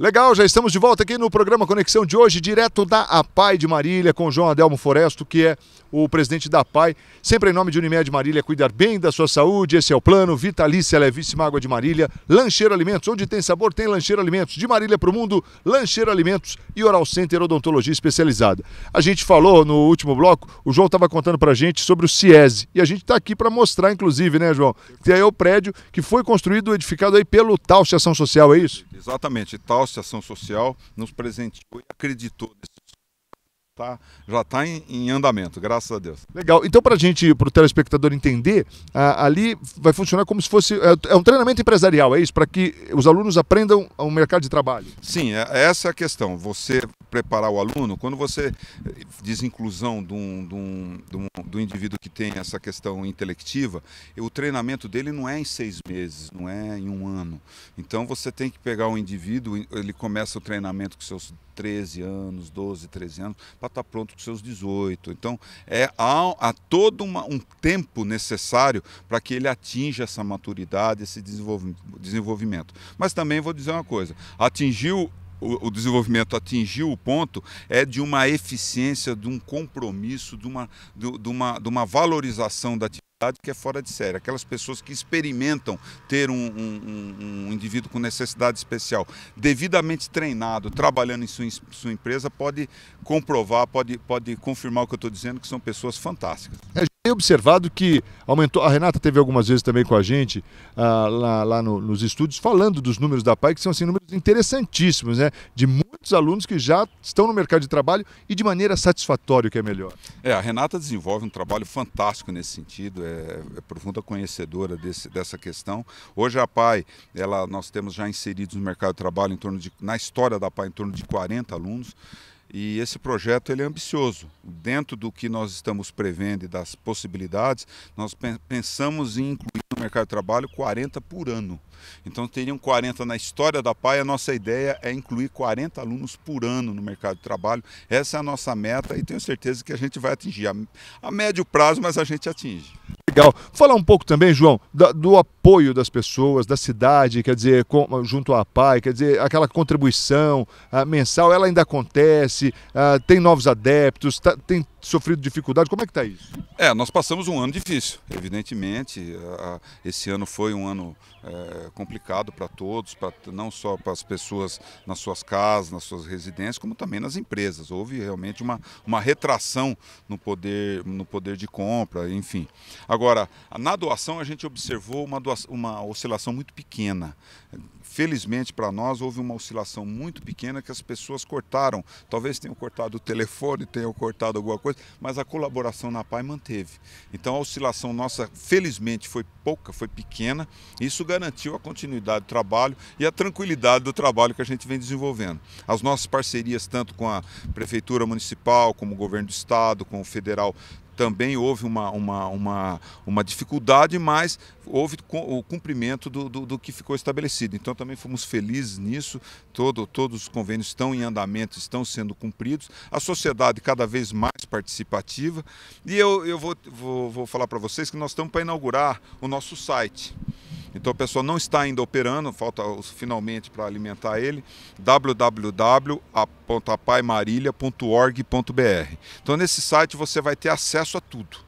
Legal, já estamos de volta aqui no programa Conexão de hoje, direto da APAI de Marília, com João Adelmo Foresto, que é o presidente da APAI. Sempre em nome de Unimed Marília, cuidar bem da sua saúde, esse é o plano. Vitalícia Levíssima Água de Marília, Lancheiro Alimentos, onde tem sabor, tem Lancheiro Alimentos. De Marília para o mundo, Lancheiro Alimentos e Oral Center Odontologia Especializada. A gente falou no último bloco, o João estava contando para a gente sobre o CIESE, e a gente está aqui para mostrar, inclusive, né, João? Que é o prédio que foi construído, edificado aí pelo tal Ação Social, é isso? Exatamente. tal Ação Social nos presenteou e acreditou nesse Tá, já está em, em, andamento, graças a Deus. Legal. Então, para a gente, para o telespectador entender, a, ali vai funcionar como se fosse. É, é um treinamento empresarial, é isso? Para que os alunos aprendam o mercado de trabalho. Sim, é, é essa é a questão. Você preparar o aluno, quando você eh, diz inclusão de um, um, um, um indivíduo que tem essa questão intelectiva, o treinamento dele não é em seis meses, não é em um ano. Então, você tem que pegar um indivíduo, ele começa o treinamento com seus 13 anos, 12, 13 anos, para está pronto com seus 18. Então, é, há, há todo uma, um tempo necessário para que ele atinja essa maturidade, esse desenvolvimento. Mas também vou dizer uma coisa: atingiu o, desenvolvimento atingiu o ponto é de uma eficiência, de um compromisso, de uma, de, de uma, de uma valorização da atividade que é fora de série. Aquelas pessoas que experimentam ter um, um, um, indivíduo com necessidade especial devidamente treinado, trabalhando em sua, sua empresa, pode comprovar, pode, pode confirmar o que eu estou dizendo, que são pessoas fantásticas. É tem observado que aumentou, a Renata teve algumas vezes também com a gente ah, lá, lá no, nos estúdios, falando dos números da PAI, que são assim, números interessantíssimos, né? De muitos alunos que já estão no mercado de trabalho e de maneira satisfatória, o que é melhor. É, a Renata desenvolve um trabalho fantástico nesse sentido, é, é profunda conhecedora desse, dessa questão. Hoje a PAI, ela, nós temos já inseridos no mercado de trabalho, em torno de, na história da PAI, em torno de 40 alunos. E esse projeto ele é ambicioso. Dentro do que nós estamos prevendo e das possibilidades, nós pensamos em incluir no mercado de trabalho 40 por ano. Então teriam 40 na história da PAI. A nossa ideia é incluir 40 alunos por ano no mercado de trabalho. Essa é a nossa meta e tenho certeza que a gente vai atingir a, a médio prazo, mas a gente atinge. Legal. Falar um pouco também, João, da, do apoio das pessoas, da cidade, quer dizer, com, junto à PAI, quer dizer, aquela contribuição mensal, ela ainda acontece, tem novos adeptos, tá, tem sofrido dificuldade, como é que está isso? É, nós passamos um ano difícil, evidentemente, esse ano foi um ano é, complicado para todos, pra, não só para as pessoas nas suas casas, nas suas residências, como também nas empresas, houve realmente uma, uma retração no poder, no poder de compra, enfim. Agora, Agora, na doação a gente observou uma, doação, uma oscilação muito pequena. Felizmente para nós houve uma oscilação muito pequena que as pessoas cortaram. Talvez tenham cortado o telefone, tenham cortado alguma coisa, mas a colaboração na PAI manteve. Então a oscilação nossa, felizmente, foi pouca, foi pequena. Isso garantiu a continuidade do trabalho e a tranquilidade do trabalho que a gente vem desenvolvendo. As nossas parcerias, tanto com a Prefeitura Municipal, como o Governo do Estado, com o Federal, também houve uma, uma, uma, uma dificuldade, mas houve o cumprimento do, do, do, que ficou estabelecido. Então também fomos felizes nisso, Todo, todos os convênios estão em andamento, estão sendo cumpridos, a sociedade cada vez mais participativa. E eu, eu vou, vou, vou falar para vocês que nós estamos para inaugurar o nosso site. Então o pessoal não está ainda operando, falta os, finalmente para alimentar ele. www.apaimarilha.org.br. Então nesse site você vai ter acesso a tudo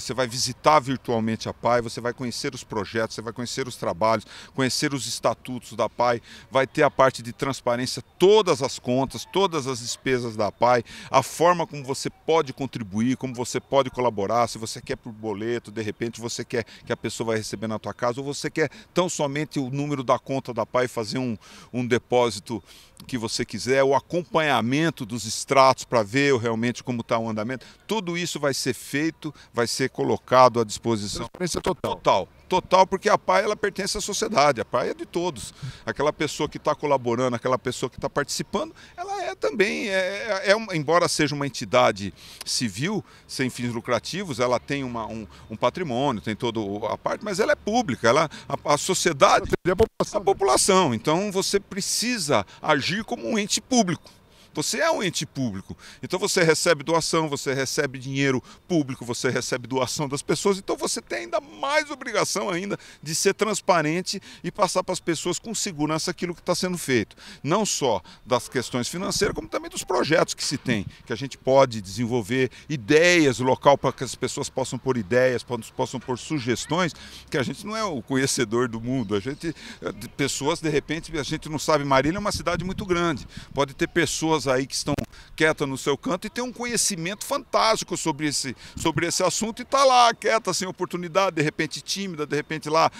você vai visitar virtualmente a PAI, você vai conhecer os projetos, você vai conhecer os trabalhos, conhecer os estatutos da PAI, vai ter a parte de transparência, todas as contas, todas as despesas da PAI, a forma como você pode contribuir, como você pode colaborar, se você quer por boleto, de repente você quer que a pessoa vai receber na tua casa, ou você quer tão somente o número da conta da PAI fazer um, um depósito que você quiser, o acompanhamento dos extratos para ver realmente como está o andamento, tudo isso vai ser feito, vai ser ser colocado à disposição. Transparência total. Total. Total, porque a PAI ela pertence à sociedade, a PAI é de todos. Aquela pessoa que está colaborando, aquela pessoa que está participando, ela é também, é, é, é embora seja uma entidade civil, sem fins lucrativos, ela tem uma, um, um patrimônio, tem toda a parte, mas ela é pública, ela, a, a sociedade, a a né? população. Então você precisa agir como um ente público. Você é um ente público. Então você recebe doação, você recebe dinheiro público, você recebe doação das pessoas. Então você tem ainda mais obrigação ainda de ser transparente e passar para as pessoas com segurança aquilo que está sendo feito. Não só das questões financeiras, como também dos projetos que se tem, que a gente pode desenvolver ideias local para que as pessoas possam pôr ideias, possam pôr sugestões, que a gente não é o conhecedor do mundo. A gente, eh, pessoas, de repente, a gente não sabe, Marília é uma cidade muito grande. Pode ter pessoas pessoas aí que estão quieta no seu canto e tem um conhecimento fantástico sobre esse, sobre esse assunto e está lá, quieta, sem oportunidade, de repente tímida, de repente lá,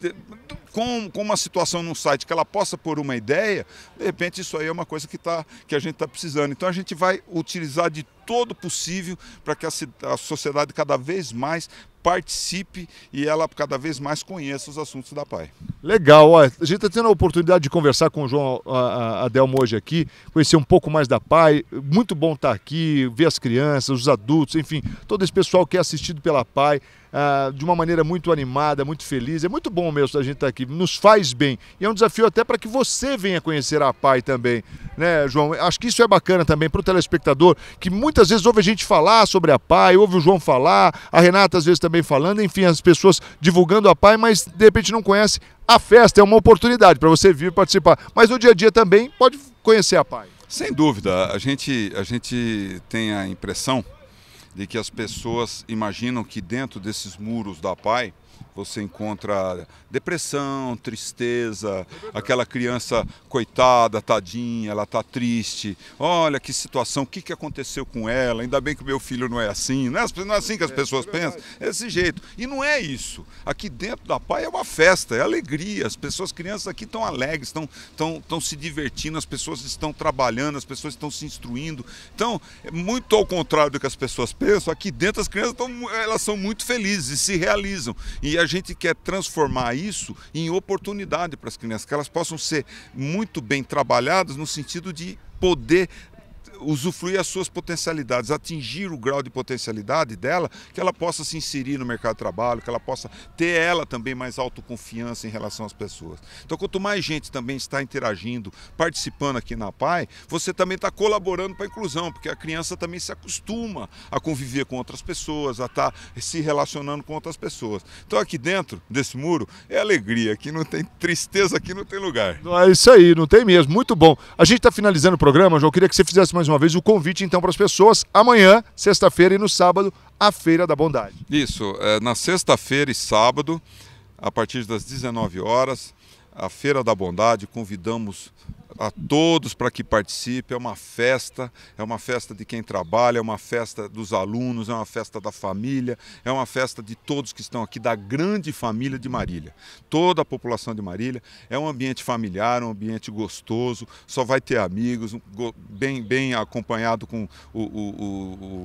de, com, com uma situação num site que ela possa pôr uma ideia, de repente isso aí é uma coisa que, tá, que a gente está precisando. Então a gente vai utilizar de todo possível para que a, a sociedade cada vez mais participe e ela cada vez mais conheça os assuntos da PAI. Legal, ó, a gente está tendo a oportunidade de conversar com o João Adelmo hoje aqui, conhecer um pouco mais da PAI, muito bom estar tá aqui, ver as crianças, os adultos, enfim, todo esse pessoal que é assistido pela PAI, ah, de uma maneira muito animada, muito feliz. É muito bom mesmo a gente estar tá aqui, nos faz bem. E é um desafio até para que você venha conhecer a PAI também, né, João? Acho que isso é bacana também para o telespectador, que muitas vezes ouve a gente falar sobre a PAI, ouve o João falar, a Renata às vezes também falando, enfim, as pessoas divulgando a PAI, mas de repente não conhece. A festa é uma oportunidade para você vir participar, mas no dia a dia também pode conhecer a PAI. Sem dúvida, a gente, a gente tem a impressão de que as pessoas imaginam que dentro desses muros da PAI você encontra depressão, tristeza, aquela criança coitada, tadinha, ela tá triste. Olha que situação, o que, que aconteceu com ela? Ainda bem que o meu filho não é assim. Não é, não é assim que as é, pessoas é pensam? É desse jeito. E não é isso. Aqui dentro da PAI é uma festa, é alegria. As pessoas, as crianças aqui estão alegres, estão, estão, estão se divertindo, as pessoas estão trabalhando, as pessoas estão se instruindo. Então, é muito ao contrário do que as pessoas pensam, aqui dentro as crianças estão, elas são muito felizes e se realizam. E a gente quer transformar isso em oportunidade para as crianças, que elas possam ser muito bem trabalhadas no sentido de poder usufruir as suas potencialidades, atingir o grau de potencialidade dela, que ela possa se inserir no mercado de trabalho, que ela possa ter ela também mais autoconfiança em relação às pessoas. Então, quanto mais gente também está interagindo, participando aqui na PAI, você também está colaborando para a inclusão, porque a criança também se acostuma a conviver com outras pessoas, a estar tá se relacionando com outras pessoas. Então, aqui dentro desse muro é alegria, aqui não tem tristeza, aqui não tem lugar. É isso aí, não tem mesmo. Muito bom. A gente está finalizando o programa, João. Eu queria que você fizesse mais uma uma vez o convite então para as pessoas amanhã, sexta-feira e no sábado, a Feira da Bondade. Isso, é, na sexta-feira e sábado, a partir das 19 horas, a Feira da Bondade, convidamos a todos para que participe. É uma festa, é uma festa de quem trabalha, é uma festa dos alunos, é uma festa da família, é uma festa de todos que estão aqui, da grande família de Marília. Toda a população de Marília é um ambiente familiar, um ambiente gostoso, só vai ter amigos, bem, bem acompanhado com o, o,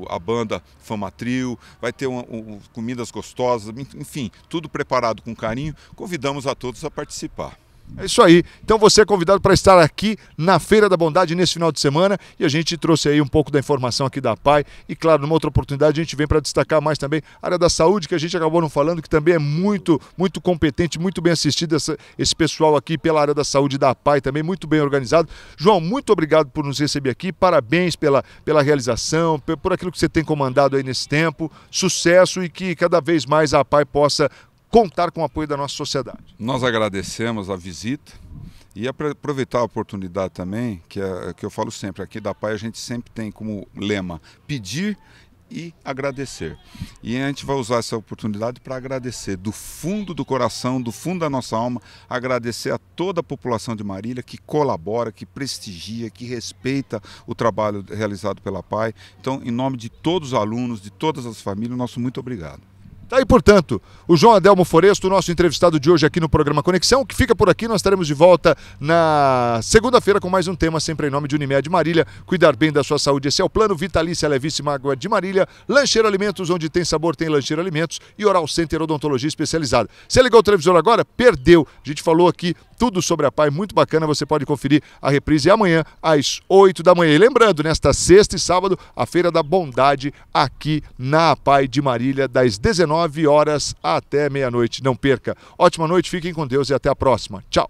o a banda Famatril, vai ter uma, um, comidas gostosas, enfim, tudo preparado com carinho. Convidamos a todos a participar. É isso aí. Então você é convidado para estar aqui na Feira da Bondade nesse final de semana e a gente trouxe aí um pouco da informação aqui da PAI. E claro, numa outra oportunidade a gente vem para destacar mais também a área da saúde, que a gente acabou não falando, que também é muito, muito competente, muito bem assistido essa, esse pessoal aqui pela área da saúde da PAI, também muito bem organizado. João, muito obrigado por nos receber aqui. Parabéns pela, pela realização, por aquilo que você tem comandado aí nesse tempo. Sucesso e que cada vez mais a PAI possa contar com o apoio da nossa sociedade. Nós agradecemos a visita. E aproveitar a oportunidade também, que, é, que eu falo sempre, aqui da PAI a gente sempre tem como lema pedir e agradecer. E a gente vai usar essa oportunidade para agradecer do fundo do coração, do fundo da nossa alma, agradecer a toda a população de Marília que colabora, que prestigia, que respeita o trabalho realizado pela PAI. Então, em nome de todos os alunos, de todas as famílias, nosso muito obrigado. Tá aí, portanto, o João Adelmo Foresto, nosso entrevistado de hoje aqui no programa Conexão, que fica por aqui. Nós estaremos de volta na segunda-feira com mais um tema, sempre em nome de Unimed Marília. Cuidar bem da sua saúde, esse é o plano. Vitalícia Levíssima Água de Marília. Lancheiro Alimentos, onde tem sabor, tem Lancheiro Alimentos. E Oral Center Odontologia Especializada. Você ligou o televisor agora? Perdeu. A gente falou aqui tudo sobre a PAI, muito bacana. Você pode conferir a reprise amanhã às 8 da manhã. E lembrando, nesta sexta e sábado, a Feira da Bondade aqui na PAI de Marília, das 19 horas até meia-noite. Não perca. Ótima noite, fiquem com Deus e até a próxima. Tchau.